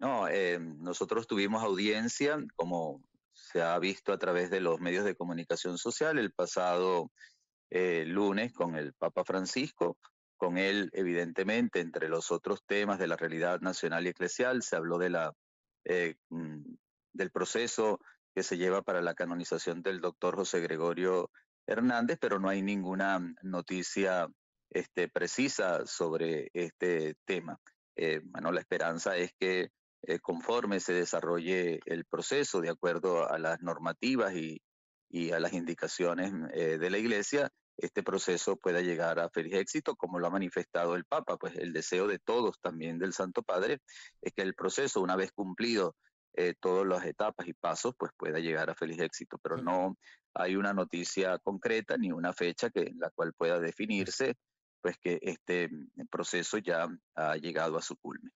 No, eh, nosotros tuvimos audiencia, como se ha visto a través de los medios de comunicación social, el pasado eh, lunes con el Papa Francisco. Con él, evidentemente, entre los otros temas de la realidad nacional y eclesial, se habló de la, eh, mm, del proceso que se lleva para la canonización del doctor José Gregorio Hernández, pero no hay ninguna noticia este, precisa sobre este tema. bueno, la esperanza es que eh, conforme se desarrolle el proceso de acuerdo a las normativas y, a las indicaciones mm, eh, de la Iglesia, este proceso pueda llegar a feliz éxito, como lo ha manifestado el Papa. Pues el deseo de todos, también del Santo Padre, es que el proceso, una vez cumplido eh, todas las etapas y pasos, pues pueda llegar a feliz éxito. Pero no hay una noticia concreta ni una fecha que, en la cual pueda definirse, pues que este mm, proceso ya ha llegado a su culmen.